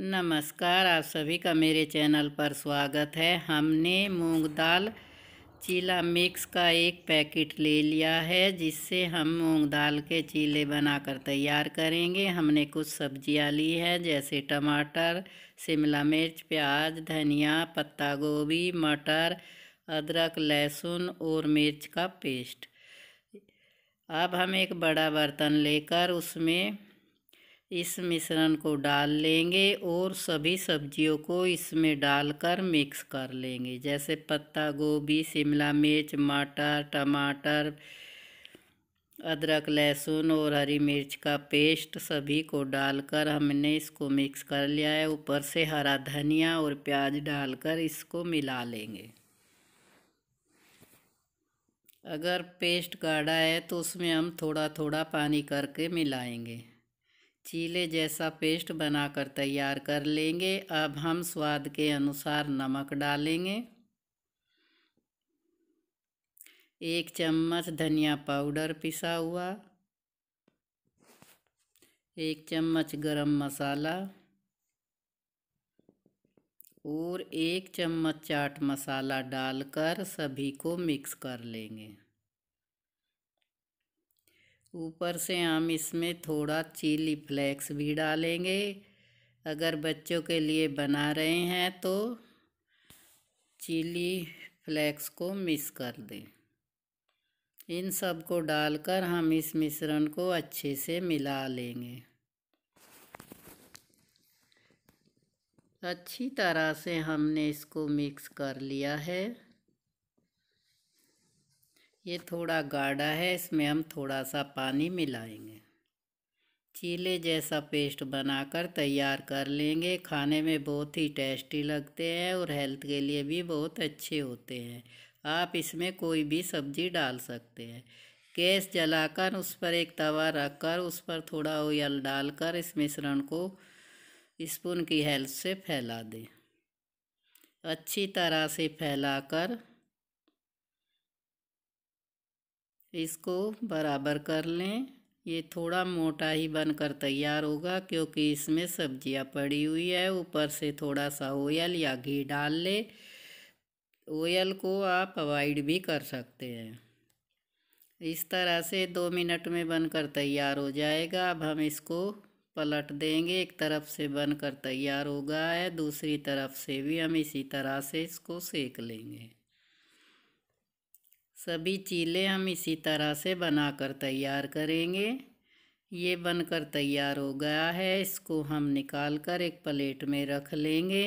नमस्कार आप सभी का मेरे चैनल पर स्वागत है हमने मूंग दाल चीला मिक्स का एक पैकेट ले लिया है जिससे हम मूंग दाल के चीले बनाकर तैयार करेंगे हमने कुछ सब्जियां ली है जैसे टमाटर शिमला मिर्च प्याज धनिया पत्ता गोभी मटर अदरक लहसुन और मिर्च का पेस्ट अब हम एक बड़ा बर्तन लेकर उसमें इस मिश्रण को डाल लेंगे और सभी सब्जियों को इसमें डालकर मिक्स कर लेंगे जैसे पत्ता गोभी शिमला मिर्च मटर टमाटर अदरक लहसुन और हरी मिर्च का पेस्ट सभी को डालकर हमने इसको मिक्स कर लिया है ऊपर से हरा धनिया और प्याज डालकर इसको मिला लेंगे अगर पेस्ट गाढ़ा है तो उसमें हम थोड़ा थोड़ा पानी करके मिलाएंगे चीले जैसा पेस्ट बनाकर तैयार कर लेंगे अब हम स्वाद के अनुसार नमक डालेंगे एक चम्मच धनिया पाउडर पिसा हुआ एक चम्मच गरम मसाला और एक चम्मच चाट मसाला डालकर सभी को मिक्स कर लेंगे ऊपर से हम इसमें थोड़ा चिली फ्लेक्स भी डालेंगे अगर बच्चों के लिए बना रहे हैं तो चिली फ्लेक्स को मिक्स कर दें इन सब को डालकर हम इस मिश्रण को अच्छे से मिला लेंगे अच्छी तरह से हमने इसको मिक्स कर लिया है ये थोड़ा गाढ़ा है इसमें हम थोड़ा सा पानी मिलाएंगे चीले जैसा पेस्ट बनाकर तैयार कर लेंगे खाने में बहुत ही टेस्टी लगते हैं और हेल्थ के लिए भी बहुत अच्छे होते हैं आप इसमें कोई भी सब्जी डाल सकते हैं गैस जलाकर उस पर एक तवा रखकर उस पर थोड़ा ऑयल डालकर इस मिश्रण को स्पून की हेल्प से फैला दें अच्छी तरह से फैलाकर इसको बराबर कर लें ये थोड़ा मोटा ही बनकर तैयार होगा क्योंकि इसमें सब्जियां पड़ी हुई है ऊपर से थोड़ा सा ऑयल या घी डाल ले ऑयल को आप अवॉइड भी कर सकते हैं इस तरह से दो मिनट में बनकर तैयार हो जाएगा अब हम इसको पलट देंगे एक तरफ से बनकर तैयार होगा है दूसरी तरफ से भी हम इसी तरह से इसको सेक लेंगे सभी चीले हम इसी तरह से बनाकर तैयार करेंगे ये बनकर तैयार हो गया है इसको हम निकाल कर एक प्लेट में रख लेंगे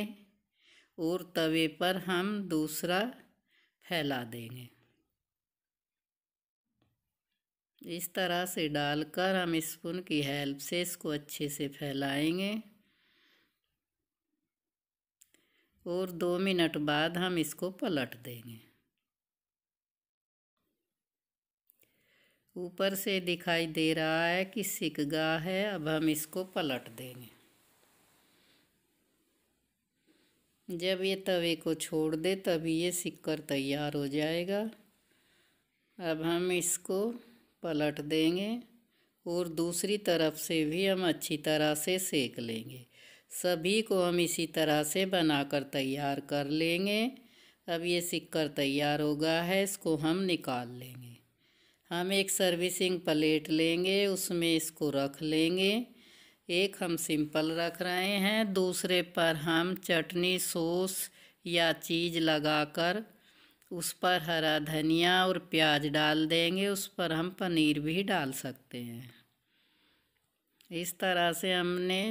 और तवे पर हम दूसरा फैला देंगे इस तरह से डालकर हम स्पून की हेल्प से इसको अच्छे से फैलाएंगे और दो मिनट बाद हम इसको पलट देंगे ऊपर से दिखाई दे रहा है कि सिक गया है अब हम इसको पलट देंगे जब ये तवे को छोड़ दे तभी ये सिक्कर तैयार हो जाएगा अब हम इसको पलट देंगे और दूसरी तरफ से भी हम अच्छी तरह से सेक लेंगे सभी को हम इसी तरह से बनाकर तैयार कर लेंगे अब ये सिक्कर तैयार होगा है इसको हम निकाल लेंगे हम एक सर्विसिंग प्लेट लेंगे उसमें इसको रख लेंगे एक हम सिंपल रख रहे हैं दूसरे पर हम चटनी सॉस या चीज़ लगाकर उस पर हरा धनिया और प्याज डाल देंगे उस पर हम पनीर भी डाल सकते हैं इस तरह से हमने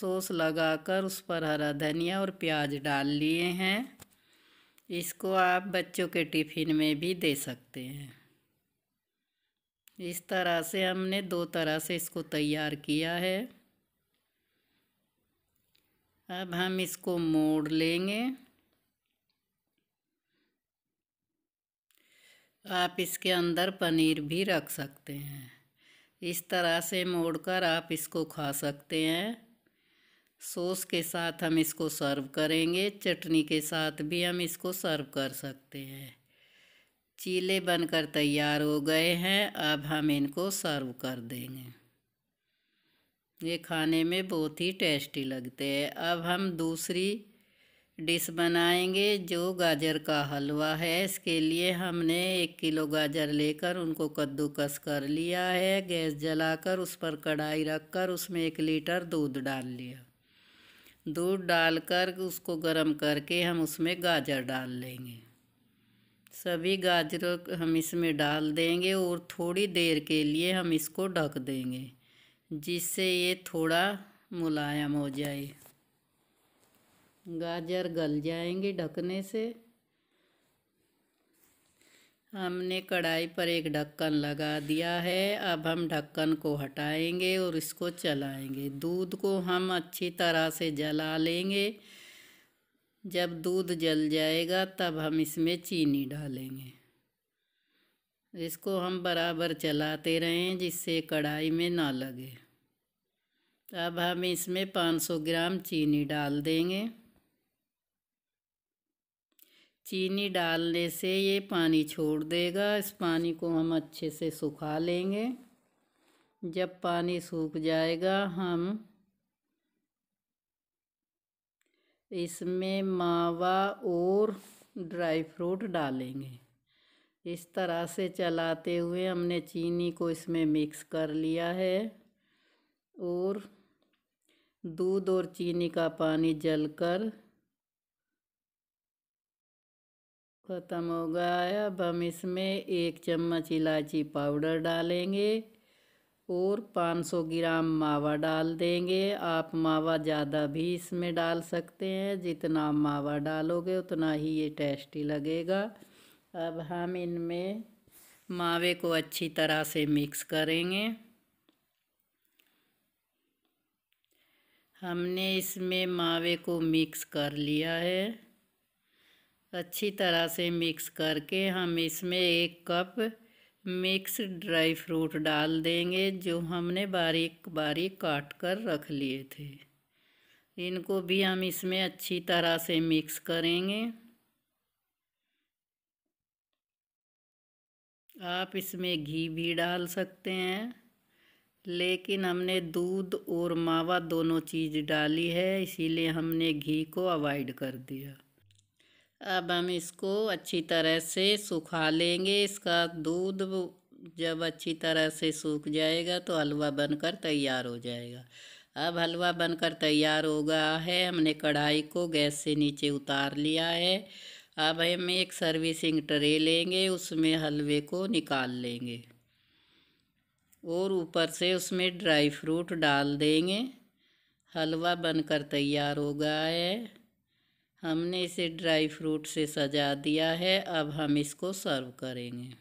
सॉस लगाकर उस पर हरा धनिया और प्याज डाल लिए हैं इसको आप बच्चों के टिफ़िन में भी दे सकते हैं इस तरह से हमने दो तरह से इसको तैयार किया है अब हम इसको मोड़ लेंगे आप इसके अंदर पनीर भी रख सकते हैं इस तरह से मोड़कर आप इसको खा सकते हैं सॉस के साथ हम इसको सर्व करेंगे चटनी के साथ भी हम इसको सर्व कर सकते हैं चीले बनकर तैयार हो गए हैं अब हम इनको सर्व कर देंगे ये खाने में बहुत ही टेस्टी लगते हैं अब हम दूसरी डिश बनाएंगे जो गाजर का हलवा है इसके लिए हमने एक किलो गाजर लेकर उनको कद्दूकस कर लिया है गैस जलाकर उस पर कढ़ाई रखकर उसमें एक लीटर दूध डाल लिया दूध डालकर उसको गर्म करके हम उसमें गाजर डाल लेंगे सभी गाजरों को हम इसमें डाल देंगे और थोड़ी देर के लिए हम इसको ढक देंगे जिससे ये थोड़ा मुलायम हो जाए गाजर गल जाएंगे ढकने से हमने कढ़ाई पर एक ढक्कन लगा दिया है अब हम ढक्कन को हटाएंगे और इसको चलाएंगे दूध को हम अच्छी तरह से जला लेंगे जब दूध जल जाएगा तब हम इसमें चीनी डालेंगे इसको हम बराबर चलाते रहें जिससे कढ़ाई में ना लगे अब हम इसमें 500 ग्राम चीनी डाल देंगे चीनी डालने से ये पानी छोड़ देगा इस पानी को हम अच्छे से सुखा लेंगे जब पानी सूख जाएगा हम इसमें मावा और ड्राई फ्रूट डालेंगे इस तरह से चलाते हुए हमने चीनी को इसमें मिक्स कर लिया है और दूध और चीनी का पानी जलकर ख़त्म हो गया है अब हम इसमें एक चम्मच इलायची पाउडर डालेंगे और 500 ग्राम मावा डाल देंगे आप मावा ज़्यादा भी इसमें डाल सकते हैं जितना मावा डालोगे उतना ही ये टेस्टी लगेगा अब हम इनमें मावे को अच्छी तरह से मिक्स करेंगे हमने इसमें मावे को मिक्स कर लिया है अच्छी तरह से मिक्स करके हम इसमें एक कप मिक्स ड्राई फ्रूट डाल देंगे जो हमने बारीक बारीक काट कर रख लिए थे इनको भी हम इसमें अच्छी तरह से मिक्स करेंगे आप इसमें घी भी डाल सकते हैं लेकिन हमने दूध और मावा दोनों चीज़ डाली है इसीलिए हमने घी को अवॉइड कर दिया अब हम इसको अच्छी तरह से सुखा लेंगे इसका दूध जब अच्छी तरह से सूख जाएगा तो हलवा बनकर तैयार हो जाएगा अब हलवा बनकर तैयार हो गया है हमने कढ़ाई को गैस से नीचे उतार लिया है अब हम एक सर्विसिंग ट्रे लेंगे उसमें हलवे को निकाल लेंगे और ऊपर से उसमें ड्राई फ्रूट डाल देंगे हलवा बनकर तैयार हो गया है हमने इसे ड्राई फ्रूट से सजा दिया है अब हम इसको सर्व करेंगे